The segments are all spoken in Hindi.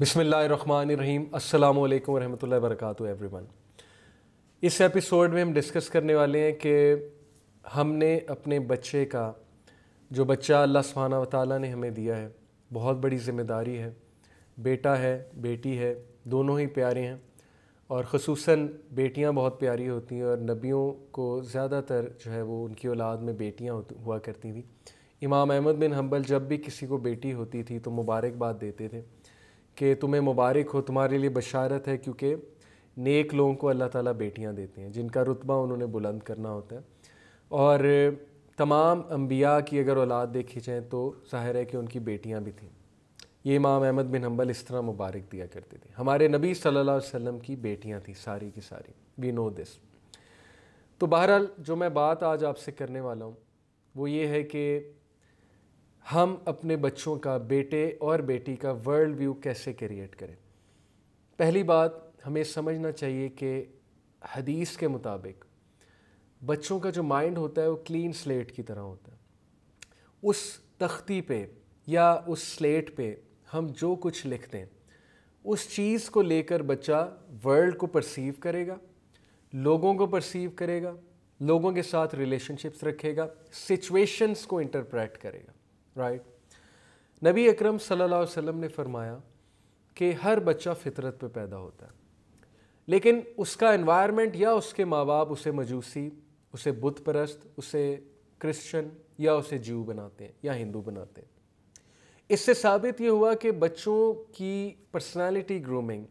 बिसमीम् अल्लाम वरहमल वरक एवरी वन इस एपिसोड में हम डिस्कस करने वाले हैं कि हमने अपने बच्चे का जो बच्चा अल्लाह सुबहाना वाली ने हमें दिया है बहुत बड़ी ज़िम्मेदारी है बेटा है बेटी है दोनों ही प्यारे हैं और खसूस बेटियाँ बहुत प्यारी होती हैं और नबियों को ज़्यादातर जो है वो उनकी औलाद में बेटियाँ हुआ करती थी इमाम अहमद बिन हम्बल जब भी किसी को बेटी होती थी तो मुबारकबाद देते थे कि तुम्हें मुबारक हो तुम्हारे लिए बशारत है क्योंकि नेक लोगों को अल्लाह ताला बेटियां देते हैं जिनका रुतबा उन्होंने बुलंद करना होता है और तमाम अम्बिया की अगर औलाद देखी जाए तो ज़ाहिर है कि उनकी बेटियां भी थीं ये इमाम अहमद बिन हम्बल इस तरह मुबारक दिया करते थे हमारे नबी सल्लल्लाहु अलैहि वसल्लम की बेटियाँ थीं सारी की सारी वी नो दिस तो बहरहाल जो मैं बात आज आपसे करने वाला हूँ वो ये है कि हम अपने बच्चों का बेटे और बेटी का वर्ल्ड व्यू कैसे क्रिएट करें पहली बात हमें समझना चाहिए कि हदीस के मुताबिक बच्चों का जो माइंड होता है वो क्लीन स्लेट की तरह होता है उस तख्ती पे या उस स्लेट पे हम जो कुछ लिखते हैं उस चीज़ को लेकर बच्चा वर्ल्ड को परसीव करेगा लोगों को परसीव करेगा लोगों के साथ रिलेशनशिप्स रखेगा सिचुएशंस को इंटरप्रेट करेगा राइट नबी अकरम सल्लल्लाहु अलैहि वसल्लम ने फरमाया कि हर बच्चा फितरत पे पैदा होता है लेकिन उसका एनवायरनमेंट या उसके माँ बाप उसे मजूसी उसे बुत परस्त उसे क्रिश्चन या उसे जीव बनाते हैं या हिंदू बनाते हैं इससे साबित ये हुआ कि बच्चों की पर्सनालिटी ग्रूमिंग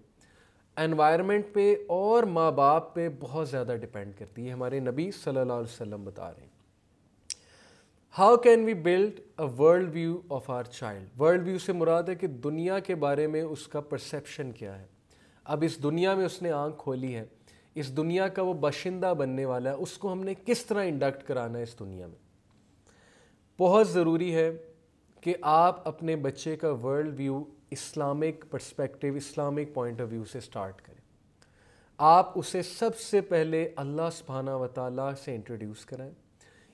एनवायरनमेंट पे और माँ बाप पे बहुत ज़्यादा डिपेंड करती है हमारे नबी सल्लल्लाहु अलैहि वसल्लम बता रहे हैं how can we build a world view of our child world view से मुराद है कि दुनिया के बारे में उसका परसेप्शन क्या है अब इस दुनिया में उसने आँख खोली है इस दुनिया का वो बाशिंदा बनने वाला है उसको हमने किस तरह इंडक्ट कराना है इस दुनिया में बहुत ज़रूरी है कि आप अपने बच्चे का world view Islamic perspective Islamic point of view से स्टार्ट करें आप उसे सबसे पहले अल्लाह सुबहाना वताल से इंट्रोड्यूस कराएं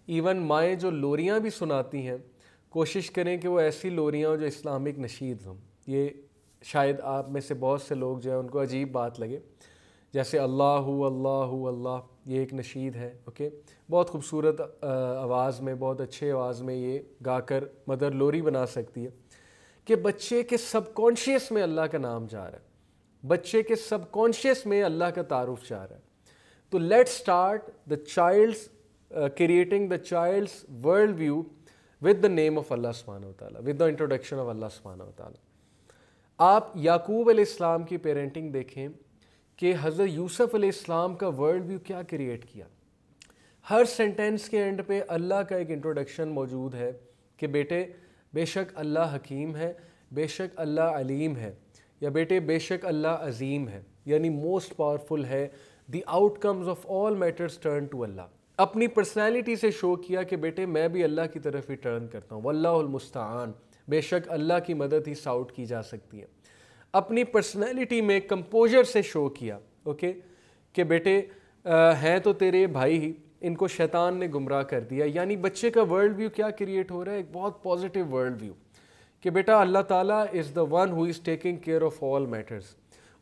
इवन माएँ जो लोरियाँ भी सुनाती हैं कोशिश करें कि वो ऐसी लोरियाँ जो इस्लामिक नशीद हों ये शायद आप में से बहुत से लोग जो है उनको अजीब बात लगे जैसे अल्लाह अल्लाह अल्लाह ये एक नशीद है ओके बहुत खूबसूरत आवाज़ में बहुत अच्छे आवाज़ में ये गाकर मदर लोरी बना सकती है कि बच्चे के सबकॉन्शियस में अल्लाह का नाम जा रहा है बच्चे के सबकॉन्शियस में अल्लाह का तारुफ जा रहा है तो let start the child's uh, creating the child's worldview with the name of Allah subhanahu wa ta'ala, with the introduction of Allah subhanahu wa ta'ala. आप याकूब इस्लाम की पेरेंटिंग देखें कि हज़रत यूसुफ इस्लाम का वर्ल्ड व्यू क्या क्रिएट किया हर सेंटेंस के एंड पे अल्लाह का एक इंट्रोडक्शन मौजूद है कि बेटे बेशक अल्लाह हकीम है बेशक अल्लाह अलीम है या बेटे बेशक अल्लाह अजीम है यानी मोस्ट पावरफुल है the outcomes of all matters turn to Allah अपनी पर्सनैलिटी से शो किया कि बेटे मैं भी अल्लाह की तरफ ही टर्न करता हूँ वल्लास्तान बेशक अल्लाह की मदद ही साउट की जा सकती है अपनी पर्सनैलिटी में कंपोजर से शो किया ओके कि बेटे हैं तो तेरे भाई ही इनको शैतान ने गुमराह कर दिया यानी बच्चे का वर्ल्ड व्यू क्या क्रिएट हो रहा है एक बहुत पॉजिटिव वर्ल्ड व्यू कि बेटा अल्लाह ताला is the one who is taking care of all matters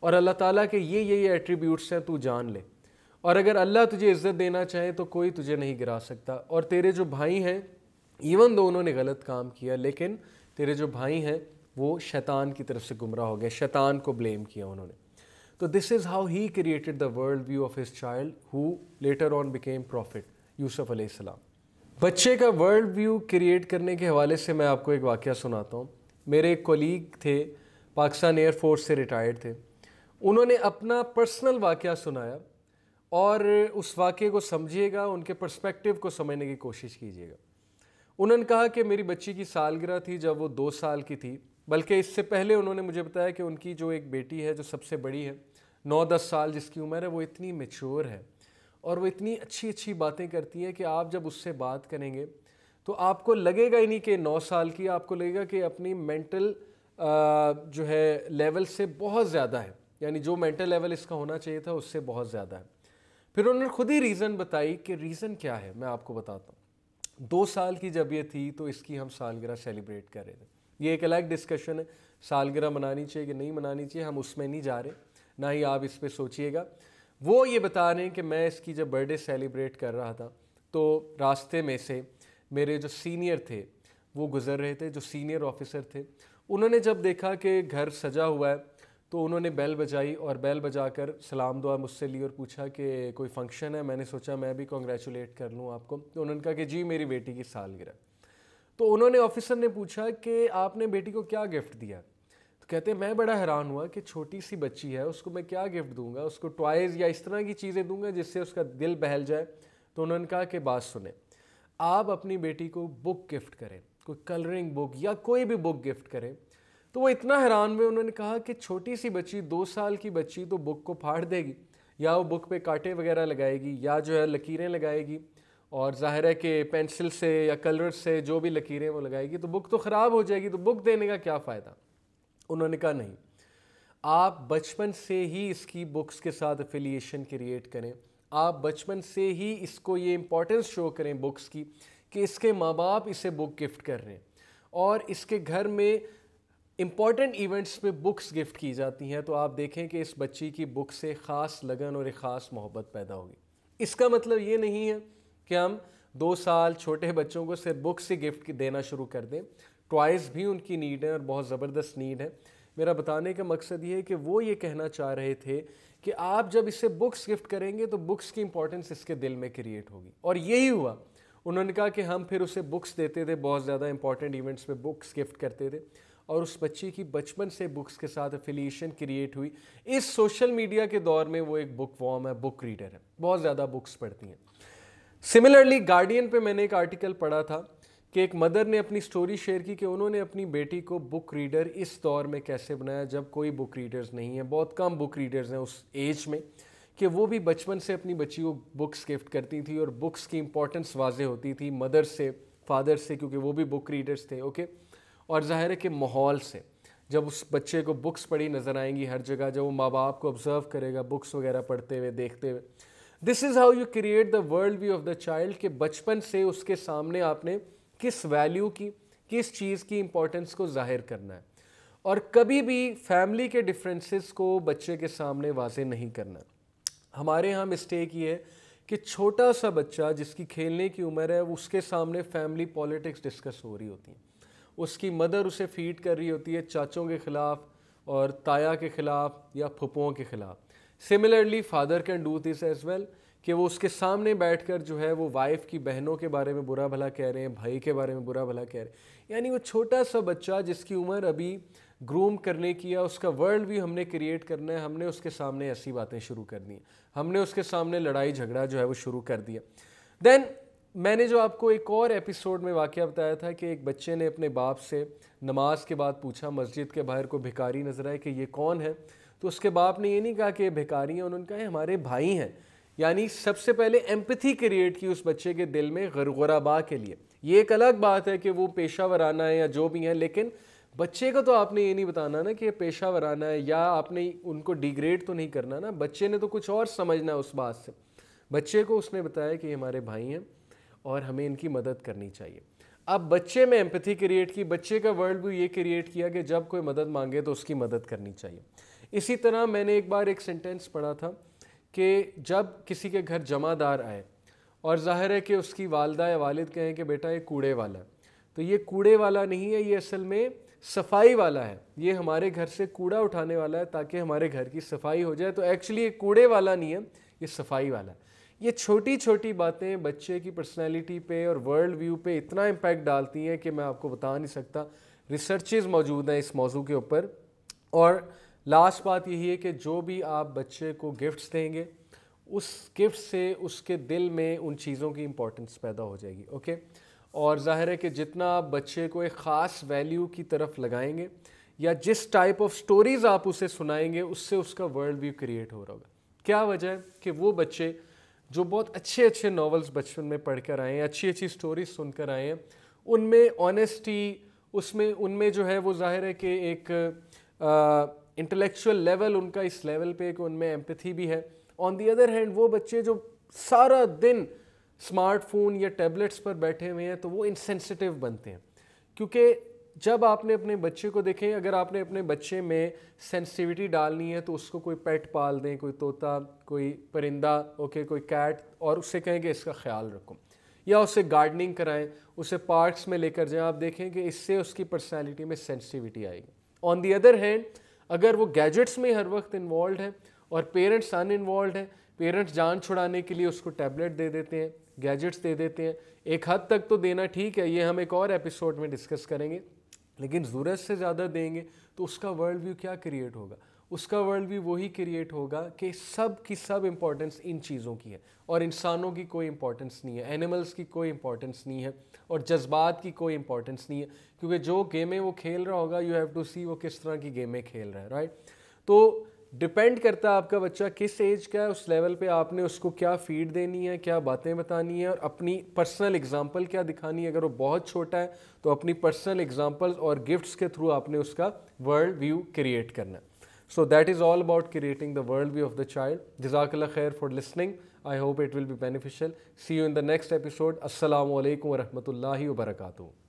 और अल्लाह ताला के ये ये ये एट्रीब्यूट्स हैं तू जान ले और अगर अल्लाह तुझे इज़्ज़त देना चाहे तो कोई तुझे नहीं गिरा सकता और तेरे जो भाई हैं इवन दो उन्होंने गलत काम किया लेकिन तेरे जो भाई हैं वो शैतान की तरफ से गुमराह हो गए शैतान को ब्लेम किया उन्होंने तो this is how he created the world view of his child who later on became prophet Yusuf अलैहिस्सलाम बच्चे का वर्ल्ड व्यू क्रिएट करने के हवाले से मैं आपको एक वाक़ सुनाता हूँ मेरे एक कोलीग थे पाकिस्तान एयरफोर्स से रिटायर्ड थे उन्होंने अपना पर्सनल वाक़ सुनाया और उस वाक्य को समझिएगा उनके पर्सपेक्टिव को समझने की कोशिश कीजिएगा उन्होंने कहा कि मेरी बच्ची की सालगिरह थी जब वो दो साल की थी बल्कि इससे पहले उन्होंने मुझे बताया कि उनकी जो एक बेटी है जो सबसे बड़ी है नौ दस साल जिसकी उम्र है वो इतनी मेच्योर है और वो इतनी अच्छी अच्छी बातें करती हैं कि आप जब उससे बात करेंगे तो आपको लगेगा ही नहीं कि नौ साल की आपको लगेगा कि अपनी मेंटल जो है लेवल से बहुत ज़्यादा है यानी जो मेंटल लेवल इसका होना चाहिए था उससे बहुत ज़्यादा है फिर उन्होंने खुद ही रीज़न बताई कि रीज़न क्या है मैं आपको बताता हूँ दो साल की जब ये थी तो इसकी हम सालगिरह सेलिब्रेट कर रहे थे ये एक अलग डिस्कशन है सालगिरह मनानी चाहिए कि नहीं मनानी चाहिए हम उसमें नहीं जा रहे ना ही आप इस पर सोचिएगा वो ये बता रहे हैं कि मैं इसकी जब बर्थडे सेलिब्रेट कर रहा था तो रास्ते में से मेरे जो सीनियर थे वो गुज़र रहे थे जो सीनियर ऑफिसर थे उन्होंने जब देखा कि घर सजा हुआ है तो उन्होंने बैल बजाई और बैल बजाकर सलाम दुआ मुझसे ली और पूछा कि कोई फंक्शन है मैंने सोचा मैं भी कॉन्ग्रेचुलेट कर लूँ आपको तो उन्होंने कहा कि जी मेरी बेटी की सालगिरह तो उन्होंने ऑफिसर ने पूछा कि आपने बेटी को क्या गिफ्ट दिया तो कहते हैं मैं बड़ा हैरान हुआ कि छोटी सी बच्ची है उसको मैं क्या गिफ्ट दूंगा उसको टॉयज़ या इस तरह की चीज़ें दूंगा जिससे उसका दिल बहल जाए तो उन्होंने कहा कि बात सुने आप अपनी बेटी को बुक गिफ्ट करें कोई कलरिंग बुक या कोई भी बुक गिफ्ट करें तो वो इतना हैरान हुए उन्होंने कहा कि छोटी सी बच्ची दो साल की बच्ची तो बुक को फाड़ देगी या वो बुक पे कांटे वगैरह लगाएगी या जो है लकीरें लगाएगी और जाहिर है कि पेंसिल से या कलर से जो भी लकीरें वो लगाएगी तो बुक तो ख़राब हो जाएगी तो बुक देने का क्या फ़ायदा उन्होंने कहा नहीं आप बचपन से ही इसकी बुक्स के साथ एफिलिएशन क्रिएट करें आप बचपन से ही इसको ये इम्पोर्टेंस शो करें बुक्स की कि इसके माँ बाप इसे बुक गिफ्ट कर रहे हैं और इसके घर में इम्पॉर्टेंट इवेंट्स पे बुक्स गिफ्ट की जाती हैं तो आप देखें कि इस बच्ची की बुक से ख़ास लगन और एक ख़ास मोहब्बत पैदा होगी इसका मतलब ये नहीं है कि हम दो साल छोटे बच्चों को सिर्फ बुक से गिफ्ट देना शुरू कर दें टॉयज़ भी उनकी नीड है और बहुत ज़बरदस्त नीड है मेरा बताने का मकसद ये है कि वो ये कहना चाह रहे थे कि आप जब इसे बुक्स गिफ्ट करेंगे तो बुक्स की इंपॉर्टेंस इसके दिल में क्रिएट होगी और यही हुआ उन्होंने कहा कि हम फिर उसे बुक्स देते थे बहुत ज़्यादा इंपॉर्टेंट इवेंट्स पे बुक्स गिफ्ट करते थे और उस बच्चे की बचपन से बुक्स के साथ एफिलिएशन क्रिएट हुई इस सोशल मीडिया के दौर में वो एक बुक वॉम है बुक रीडर है बहुत ज़्यादा बुक्स पढ़ती हैं सिमिलरली गार्डियन पे मैंने एक आर्टिकल पढ़ा था कि एक मदर ने अपनी स्टोरी शेयर की कि उन्होंने अपनी बेटी को बुक रीडर इस दौर में कैसे बनाया जब कोई बुक रीडर्स नहीं है बहुत कम बुक रीडर्स हैं उस एज में कि वो भी बचपन से अपनी बच्ची को बुक्स गिफ्ट करती थी और बुक्स की इंपॉर्टेंस वाजे होती थी मदर से फादर से क्योंकि वो भी बुक रीडर्स थे ओके okay? और ज़ाहिर है कि माहौल से जब उस बच्चे को बुक्स पढ़ी नज़र आएंगी हर जगह जब वो माँ बाप को ऑब्ज़र्व करेगा बुक्स वगैरह पढ़ते हुए देखते हुए this is how you create the world view of the child के बचपन से उसके सामने आपने किस वैल्यू की किस चीज़ की इम्पोर्टेंस को ज़ाहिर करना है और कभी भी फैमिली के डिफरेंसेस को बच्चे के सामने वाजे नहीं करना हमारे यहाँ मिस्टेक ये है कि छोटा सा बच्चा जिसकी खेलने की उम्र है उसके सामने फैमिली पॉलिटिक्स डिस्कस हो रही होती हैं उसकी मदर उसे फीड कर रही होती है चाचों के ख़िलाफ़ और ताया के ख़िलाफ़ या फुपों के ख़िलाफ़ similarly father can do this as well कि वो उसके सामने बैठकर जो है वो वाइफ़ की बहनों के बारे में बुरा भला कह रहे हैं भाई के बारे में बुरा भला कह रहे हैं यानी वो छोटा सा बच्चा जिसकी उम्र अभी ग्रूम करने की या उसका वर्ल्ड भी हमने क्रिएट करना है हमने उसके सामने ऐसी बातें शुरू कर दी हमने उसके सामने लड़ाई झगड़ा जो है वो शुरू कर दिया देन मैंने जो आपको एक और एपिसोड में वाक़ बताया था कि एक बच्चे ने अपने बाप से नमाज के बाद पूछा मस्जिद के बाहर को भिकारी नज़र आए कि ये कौन है तो उसके बाप ने ये नहीं कहा कि ये भिकारी हैं उन्होंने कहा हमारे भाई हैं यानी सबसे पहले एम्पथी क्रिएट की उस बच्चे के दिल में गरगुराबा के लिए ये एक अलग बात है कि वो पेशा वराना है या जो भी है लेकिन बच्चे को तो आपने ये नहीं बताना ना कि ये पेशा वराना है या आपने उनको डिग्रेड तो नहीं करना ना बच्चे ने तो कुछ और समझना है उस बात से बच्चे को उसने बताया कि ये हमारे भाई हैं और हमें इनकी मदद करनी चाहिए अब बच्चे में एम्पथी क्रिएट की बच्चे का वर्ल्ड व्यू ये क्रिएट किया कि जब कोई मदद मांगे तो उसकी मदद करनी चाहिए इसी तरह मैंने एक बार एक सेंटेंस पढ़ा था कि जब किसी के घर जमादार आए और जाहिर है कि उसकी वालदा या वालिद कहें कि बेटा ये कूड़े वाला तो ये कूड़े वाला नहीं है ये असल में सफाई वाला है ये हमारे घर से कूड़ा उठाने वाला है ताकि हमारे घर की सफाई हो जाए तो एक्चुअली ये कूड़े वाला नहीं है ये सफाई वाला है ये छोटी छोटी बातें बच्चे की पर्सनैलिटी पे और वर्ल्ड व्यू पे इतना इम्पैक्ट डालती हैं कि मैं आपको बता नहीं सकता रिसर्चेज मौजूद हैं इस मौजू के ऊपर और लास्ट बात यही है कि जो भी आप बच्चे को गिफ्ट्स देंगे उस गिफ्ट से उसके दिल में उन चीज़ों की इम्पोर्टेंस पैदा हो जाएगी ओके और जाहिर है कि जितना आप बच्चे को एक ख़ास वैल्यू की तरफ लगाएंगे या जिस टाइप ऑफ स्टोरीज़ आप उसे सुनाएंगे उससे उसका वर्ल्ड व्यू क्रिएट हो रहा होगा क्या वजह है कि वो बच्चे जो बहुत अच्छे अच्छे नावल्स बचपन में पढ़ कर आए हैं अच्छी अच्छी स्टोरीज सुनकर आए हैं उनमें ऑनेस्टी उसमें उनमें जो है वो जाहिर है कि एक इंटेलेक्चुअल लेवल उनका इस लेवल पे कि उनमें एम्पथी भी है ऑन दी अदर हैंड वो बच्चे जो सारा दिन स्मार्टफोन या टैबलेट्स पर बैठे हुए हैं तो वो इनसेंसिटिव बनते हैं क्योंकि जब आपने अपने बच्चे को देखें अगर आपने अपने बच्चे में सेंसिटिविटी डालनी है तो उसको कोई पेट पाल दें कोई तोता कोई परिंदा ओके कोई कैट और उससे कहें कि इसका ख्याल रखो या उसे गार्डनिंग कराएं उसे पार्क्स में लेकर जाएं आप देखें कि इससे उसकी पर्सनैलिटी में सेंसिटिविटी आएगी ऑन दी अदर हैंड अगर वो गैजेट्स में हर वक्त इन्वॉल्व है और पेरेंट्स अन इन्वॉल्व हैं पेरेंट्स जान छुड़ाने के लिए उसको टैबलेट दे देते हैं गैजेट्स दे देते हैं एक हद तक तो देना ठीक है ये हम एक और एपिसोड में डिस्कस करेंगे लेकिन ज़रूरत से ज़्यादा देंगे तो उसका वर्ल्ड व्यू क्या क्रिएट होगा उसका वर्ल्ड व्यू वही क्रिएट होगा कि सब की सब इम्पॉर्टेंस इन चीज़ों की है और इंसानों की कोई इम्पॉर्टेंस नहीं है एनिमल्स की कोई इम्पॉर्टेंस नहीं है और जज्बात की कोई इम्पॉर्टेंस नहीं है क्योंकि जो गेमें वो खेल रहा होगा यू हैव टू सी वो किस तरह की गेमें खेल रहा है राइट तो डिपेंड करता है आपका बच्चा किस एज का है उस लेवल पे आपने उसको क्या फीड देनी है क्या बातें बतानी है और अपनी पर्सनल एग्जांपल क्या दिखानी है अगर वो बहुत छोटा है तो अपनी पर्सनल एग्जांपल्स और गिफ्ट्स के थ्रू आपने उसका वर्ल्ड व्यू क्रिएट करना है so that is all about creating the world view of the child जजाकल्ला खैर for listening I hope it will be beneficial see you in the next episode असलम वरहमल वर्का